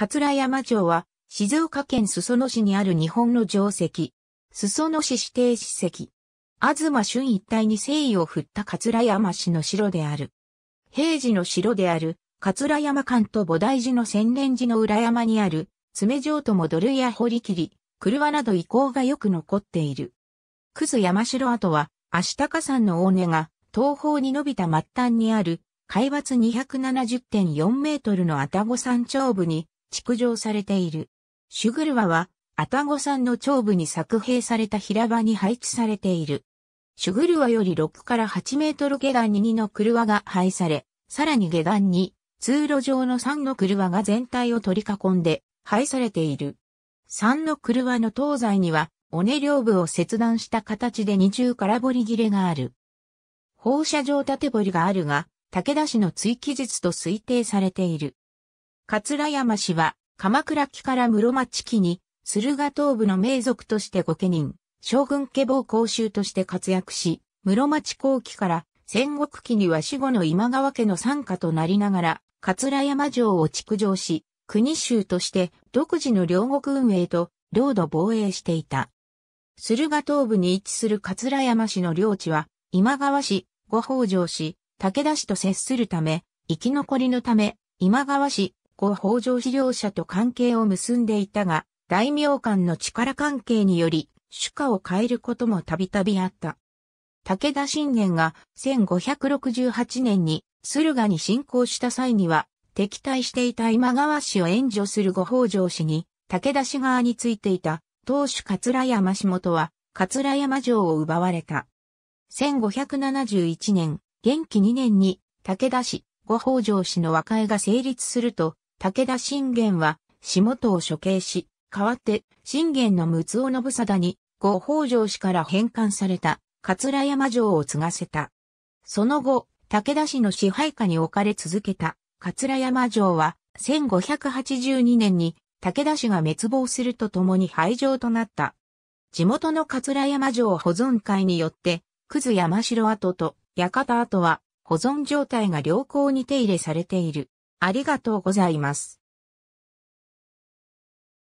桂山城は、静岡県裾野市にある日本の城跡。裾野市指定史跡。東春一帯に誠意を振った桂山市の城である。平時の城である、桂山間と菩提寺の千練寺の裏山にある、爪城とも土塁や堀切、り、車など遺構がよく残っている。クズ山城跡は、足高山の大根が、東方に伸びた末端にある、海抜270.4メートルの愛宕山頂部に、築城されている。シュグルワは、アタゴ山の頂部に作兵された平場に配置されている。シュグルワより6から8メートル下段に2の車が配され、さらに下段に通路上の3の車が全体を取り囲んで配されている。3の車の東西には、尾根両部を切断した形で二重空堀切れがある。放射状縦堀があるが、武田氏の追記術と推定されている。桂山氏は、鎌倉期から室町期に、駿河東部の名族として御家人、将軍家坊公衆として活躍し、室町後期から戦国期には死後の今川家の参加となりながら、桂山城を築城し、国衆として独自の両国運営と領土防衛していた。駿河東部に位置する桂山氏の領地は、今川市、御北条市、武田市と接するため、生き残りのため、今川市、後北条資料者と関係を結んでいたが、大名間の力関係により、主家を変えることもたびたびあった。武田信玄が1568年に駿河に侵攻した際には、敵対していた今川氏を援助する後北条氏に、武田氏側についていた当主桂山氏元は、桂山城を奪われた。1571年、元気2年に、武田氏、後北条氏の和解が成立すると、武田信玄は、下事を処刑し、代わって、信玄の六尾信貞に、後北条氏から返還された、桂山城を継がせた。その後、武田氏の支配下に置かれ続けた、桂山城は、1582年に、武田氏が滅亡するとともに廃城となった。地元の桂山城保存会によって、くず山城跡と館跡は保存状態が良好に手入れされている。ありがとうございます。